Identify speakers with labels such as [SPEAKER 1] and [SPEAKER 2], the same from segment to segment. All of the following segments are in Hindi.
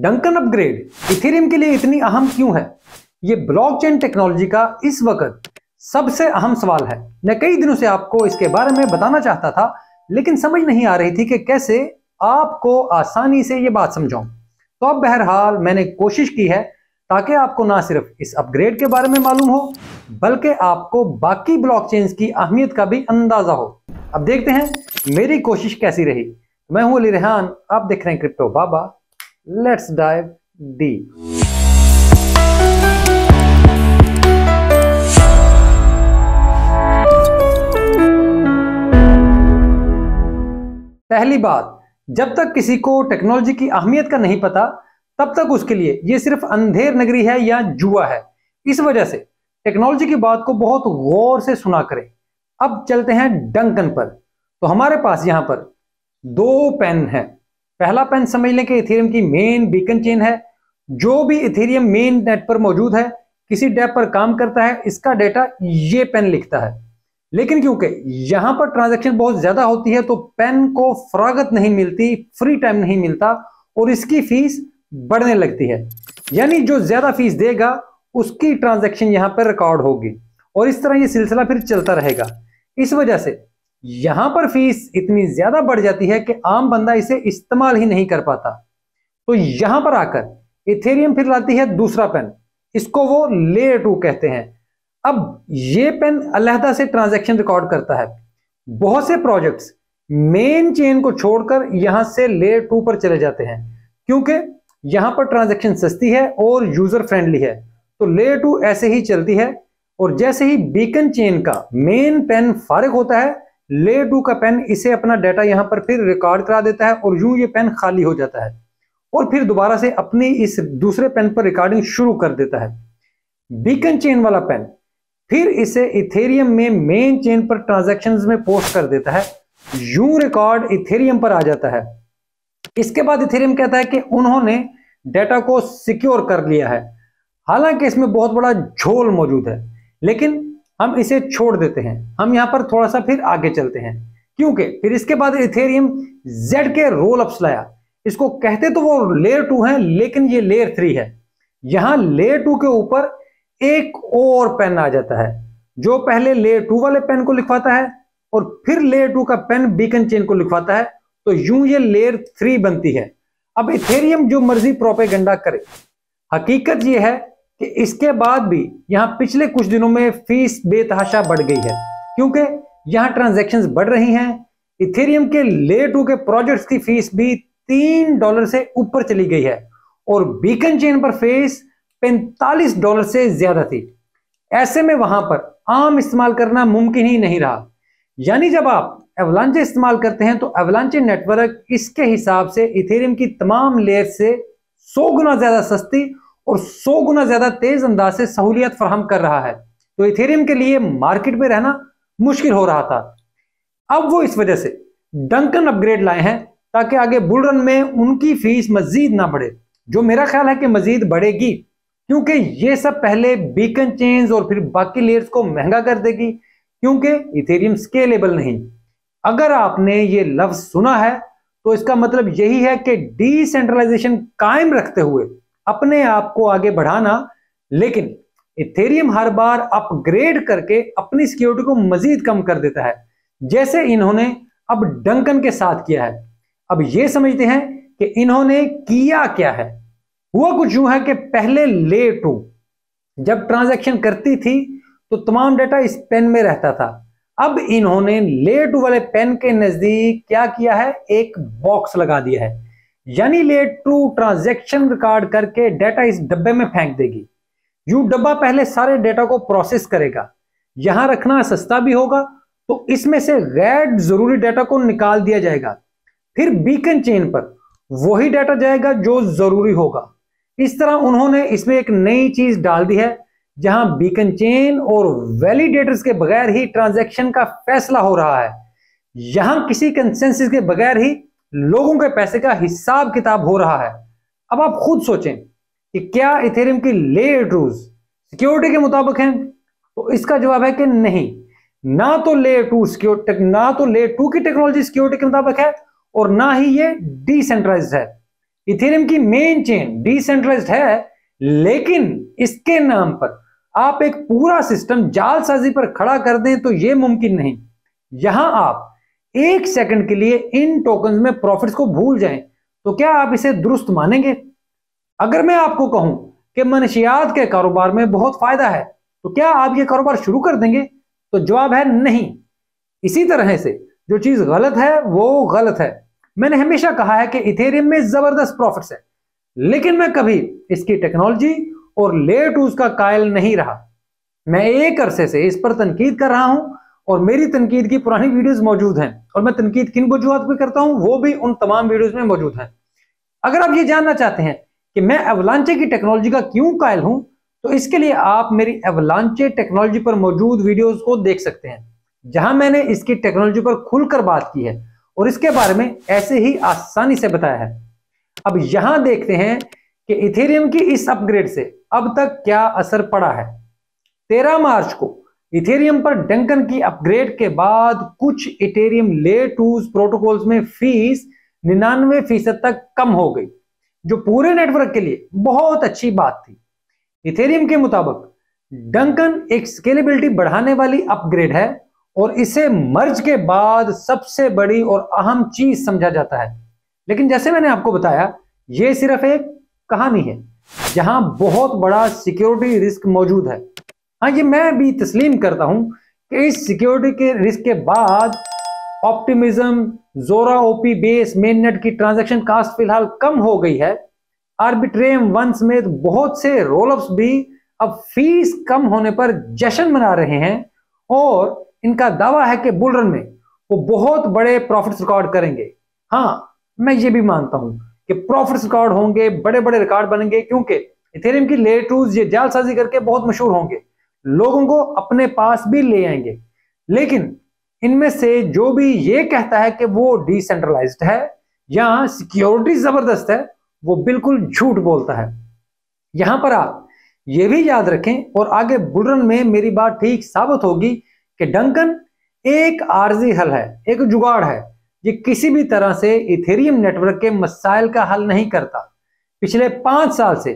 [SPEAKER 1] डंकन अपग्रेड इथेरियम के लिए इतनी अहम क्यों है ये ब्लॉकचेन टेक्नोलॉजी का इस वक्त सबसे अहम सवाल है मैं कई दिनों से आपको इसके बारे में बताना चाहता था लेकिन समझ नहीं आ रही थी कि कैसे आपको आसानी से ये बात समझाऊं तो अब बहरहाल मैंने कोशिश की है ताकि आपको ना सिर्फ इस अपग्रेड के बारे में मालूम हो बल्कि आपको बाकी ब्लॉकचेन्स की अहमियत का भी अंदाजा हो अब देखते हैं मेरी कोशिश कैसी रही मैं हूं अली रेहान आप देख रहे हैं क्रिप्टो बाबा लेट्स डाइव डी पहली बात जब तक किसी को टेक्नोलॉजी की अहमियत का नहीं पता तब तक उसके लिए ये सिर्फ अंधेर नगरी है या जुआ है इस वजह से टेक्नोलॉजी की बात को बहुत गौर से सुना करें अब चलते हैं डंकन पर तो हमारे पास यहां पर दो पेन हैं पहला पेन समझ लें कि इथेरियम की मेन बीकन चेन है जो भी इथेरियम मेन नेट पर मौजूद है किसी डेप पर काम करता है इसका डेटा ये पेन लिखता है लेकिन क्योंकि यहां पर ट्रांजैक्शन बहुत ज्यादा होती है तो पेन को फरागत नहीं मिलती फ्री टाइम नहीं मिलता और इसकी फीस बढ़ने लगती है यानी जो ज्यादा फीस देगा उसकी ट्रांजैक्शन यहां पर रिकॉर्ड होगी और इस तरह ये सिलसिला फिर चलता रहेगा इस वजह से यहां पर फीस इतनी ज्यादा बढ़ जाती है कि आम बंदा इसे इस्तेमाल ही नहीं कर पाता तो यहां पर आकर इथेरियम फिर लाती है दूसरा पेन इसको वो लेयर टू कहते हैं अब ये पेन अलहदा से ट्रांजेक्शन रिकॉर्ड करता है बहुत से प्रोजेक्ट्स मेन चेन को छोड़कर यहां से लेयर टू पर चले जाते हैं क्योंकि यहां पर ट्रांजेक्शन सस्ती है और यूजर फ्रेंडली है तो लेयर टू ऐसे ही चलती है और जैसे ही बीकन चेन का मेन पेन फारिग होता है ले डू का पेन इसे अपना डाटा यहां पर फिर रिकॉर्ड करा देता है और यूं ये पेन खाली हो जाता है और फिर दोबारा से अपनी इस दूसरे पेन पर रिकॉर्डिंग शुरू कर देता है बीकन चेन वाला पेन फिर इसे इथेरियम में मेन चेन पर ट्रांजेक्शन में पोस्ट कर देता है यूं रिकॉर्ड इथेरियम पर आ जाता है इसके बाद इथेरियम कहता है कि उन्होंने डेटा को सिक्योर कर लिया है हालांकि इसमें बहुत बड़ा झोल मौजूद है लेकिन हम इसे छोड़ देते हैं हम यहां पर थोड़ा सा फिर आगे चलते हैं क्योंकि फिर इसके बाद इथेरियम जेड के रोल अप्स लाया इसको कहते तो वो लेयर टू है लेकिन ये लेयर थ्री है यहां लेयर टू के ऊपर एक और पेन आ जाता है जो पहले लेयर टू वाले पेन को लिखवाता है और फिर लेयर टू का पेन बीकन चेन को लिखवाता है तो यूं ये लेयर थ्री बनती है अब इथेरियम जो मर्जी प्रोपेगेंडा करे हकीकत ये है कि इसके बाद भी यहाँ पिछले कुछ दिनों में फीस बेतहाशा बढ़ गई है क्योंकि यहाँ ट्रांजेक्शन बढ़ रही हैं इथेरियम के ले टू के प्रोजेक्ट्स की फीस भी तीन डॉलर से ऊपर चली गई है और बीकन चेन पर फीस पैंतालीस डॉलर से ज्यादा थी ऐसे में वहां पर आम इस्तेमाल करना मुमकिन ही नहीं रहा यानी जब आप एवलांचे इस्तेमाल करते हैं तो एवलांचे नेटवर्क इसके हिसाब से इथेरियम की तमाम लेयर से सौ गुना ज्यादा सस्ती और 100 गुना ज्यादा तेज अंदाज से सहूलियत फराहम कर रहा है तो इथेरियम के लिए मार्केट में रहना मुश्किल हो रहा था अब वो इस वजह से डंकन अपग्रेड लाए हैं ताकि आगे बुलरन में उनकी फीस मजीद ना बढ़े जो मेरा ख्याल है कि मजीद बढ़ेगी क्योंकि ये सब पहले बीकन चेंज और फिर बाकी लेयर्स को महंगा कर देगी क्योंकि इथेरियम स्केलेबल नहीं अगर आपने ये लफ्ज सुना है तो इसका मतलब यही है कि डिसेंट्रलाइजेशन कायम रखते हुए अपने आप को आगे बढ़ाना लेकिन इथेरियम हर बार अपग्रेड करके अपनी सिक्योरिटी को मजीद कम कर देता है जैसे इन्होंने अब डंकन के साथ किया है अब ये समझते हैं कि इन्होंने किया क्या है हुआ कुछ यूं है कि पहले ले टू जब ट्रांजैक्शन करती थी तो तमाम डाटा इस पेन में रहता था अब इन्होंने ले टू वाले पेन के नजदीक क्या किया है एक बॉक्स लगा दिया है यानी ले टू ट्रांजेक्शन रिकॉर्ड करके डेटा इस डब्बे में फेंक देगी यू डब्बा पहले सारे डेटा को प्रोसेस करेगा यहां रखना सस्ता भी होगा तो इसमें से रेड जरूरी डेटा को निकाल दिया जाएगा फिर बीकन चेन पर वही डेटा जाएगा जो जरूरी होगा इस तरह उन्होंने इसमें एक नई चीज डाल दी है जहां बीकन चेन और वैलिडेटर्स के बगैर ही ट्रांजैक्शन का फैसला हो रहा है यहां किसी कंसेंसिस के बगैर ही लोगों के पैसे का हिसाब किताब हो रहा है अब आप खुद सोचें कि क्या इथेरियम की लेट रूल्स सिक्योरिटी के मुताबिक हैं तो इसका जवाब है कि नहीं ना तो ले टू ना तो ले टू की टेक्नोलॉजी सिक्योरिटी के मुताबिक है और ना ही ये डिसेंट्रलाइज है इथेरियम की मेन चेन डिसेंट्रलाइज है लेकिन इसके नाम पर आप एक पूरा सिस्टम जालसाजी पर खड़ा कर दें तो यह मुमकिन नहीं यहां आप एक सेकंड के लिए इन टोकन में प्रॉफिट्स को भूल जाए तो क्या आप इसे दुरुस्त मानेंगे अगर मैं आपको कहूं कि मनशियात के कारोबार में बहुत फायदा है तो क्या आप ये कारोबार शुरू कर देंगे तो जवाब है नहीं इसी तरह से जो चीज गलत है वो गलत है मैंने हमेशा कहा है कि इथेरियम में जबरदस्त प्रॉफिट्स है लेकिन मैं कभी इसकी टेक्नोलॉजी और लेट उसका कायल नहीं रहा मैं एक अरसे से इस पर तनकीद कर रहा हूं और मेरी तनकीद की पुरानी वीडियोस मौजूद हैं और मैं तनकीद किन वजूहत पर करता हूँ वो भी उन तमाम वीडियोस में मौजूद हैं अगर आप ये जानना चाहते हैं कि मैं एवलांचे की टेक्नोलॉजी का क्यों कायल हूँ तो इसके लिए आप मेरी एवलांचे टेक्नोलॉजी पर मौजूद वीडियोज को देख सकते हैं जहां मैंने इसकी टेक्नोलॉजी पर खुलकर बात की है और इसके बारे में ऐसे ही आसानी से बताया है अब यहां देखते हैं कि इथेरियम की इस अपग्रेड से अब तक क्या असर पड़ा है 13 मार्च को इथेरियम पर डंकन की अपग्रेड के बाद कुछ इथेरियम ले टूज प्रोटोकॉल्स में फीस निन्यानवे फीसद तक कम हो गई जो पूरे नेटवर्क के लिए बहुत अच्छी बात थी इथेरियम के मुताबिक डंकन एक स्केलेबिलिटी बढ़ाने वाली अपग्रेड है और इसे मर्ज के बाद सबसे बड़ी और अहम चीज समझा जाता है लेकिन जैसे मैंने आपको बताया ये सिर्फ एक कहानी है जहां बहुत बड़ा सिक्योरिटी रिस्क मौजूद है हाँ ये मैं भी तस्लीम करता हूँ कि इस सिक्योरिटी के रिस्क के बाद optimism Zora OP base net की ट्रांजेक्शन कास्ट फिलहाल कम हो गई है आर्बिट्रेम वन समेत बहुत से रोलअप्स भी अब फीस कम होने पर जश्न मना रहे हैं और इनका दावा है कि बुलरन में वो बहुत बड़े प्रॉफिट्स रिकॉर्ड करेंगे हाँ मैं ये भी मानता हूं कि प्रॉफिट्स रिकॉर्ड होंगे बड़े बड़े रिकॉर्ड बनेंगे क्योंकि इथेरियम की लेटूज ये जालसाजी करके बहुत मशहूर होंगे लोगों को अपने पास भी ले आएंगे लेकिन इनमें से जो भी ये कहता है कि वो डिसेंट्रलाइज है या सिक्योरिटी जबरदस्त है वो बिल्कुल झूठ बोलता है यहां पर आप ये भी याद रखें और आगे बुलरन में मेरी बात ठीक साबित होगी कि डंकन एक आरजी हल है एक जुगाड़ है ये किसी भी तरह से इथेरियम नेटवर्क के मसाइल का हल नहीं करता पिछले पांच साल से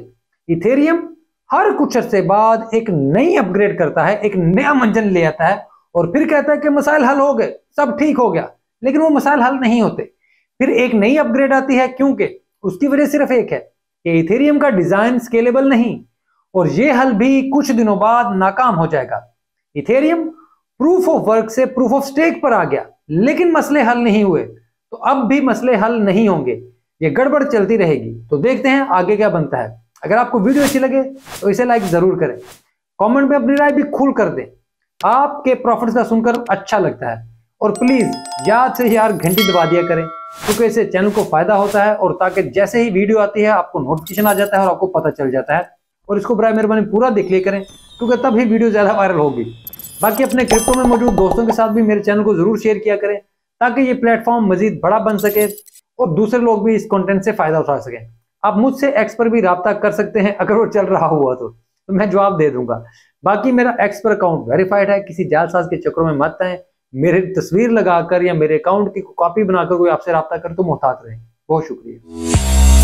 [SPEAKER 1] इथेरियम हर कुछ अरसे बाद एक नई अपग्रेड करता है एक नया मंजन ले आता है और फिर कहता है कि मसाइल हल हो गए सब ठीक हो गया लेकिन वो मसाइल हल नहीं होते फिर एक नई अपग्रेड आती है क्योंकि उसकी वजह सिर्फ एक है कि इथेरियम का डिजाइन स्केलेबल नहीं और ये हल भी कुछ दिनों बाद नाकाम हो जाएगा इथेरियम प्रूफ ऑफ वर्क से प्रूफ ऑफ स्टेक पर आ गया लेकिन मसले हल नहीं हुए तो अब भी मसले हल नहीं होंगे ये गड़बड़ चलती रहेगी तो देखते हैं आगे क्या बनता है अगर आपको वीडियो अच्छी लगे तो इसे लाइक जरूर करें कमेंट में अपनी राय भी खुल कर दें आपके प्रॉफिट्स का सुनकर अच्छा लगता है और प्लीज याद से यार घंटी दबा दिया करें क्योंकि इसे चैनल को फायदा होता है और ताकि जैसे ही वीडियो आती है आपको नोटिफिकेशन आ जाता है और आपको पता चल जाता है और इसको बरा मेहरबानी पूरा देख लिया करें क्योंकि तब ही वीडियो ज्यादा वायरल होगी बाकी अपने क्रिप्टो में मौजूद दोस्तों के साथ भी मेरे चैनल को जरूर शेयर किया करें ताकि ये प्लेटफॉर्म मजीद बड़ा बन सके और दूसरे लोग भी इस कंटेंट से फायदा उठा सकें आप मुझसे एक्स पर भी रहा कर सकते हैं अगर वो चल रहा हुआ तो, तो मैं जवाब दे दूंगा बाकी मेरा एक्स पर अकाउंट वेरीफाइड है किसी जालसाज के चक्रों में मत है मेरे तस्वीर लगाकर या मेरे अकाउंट की कॉपी बनाकर कोई आपसे रहा कर तो मोहतात रहे बहुत शुक्रिया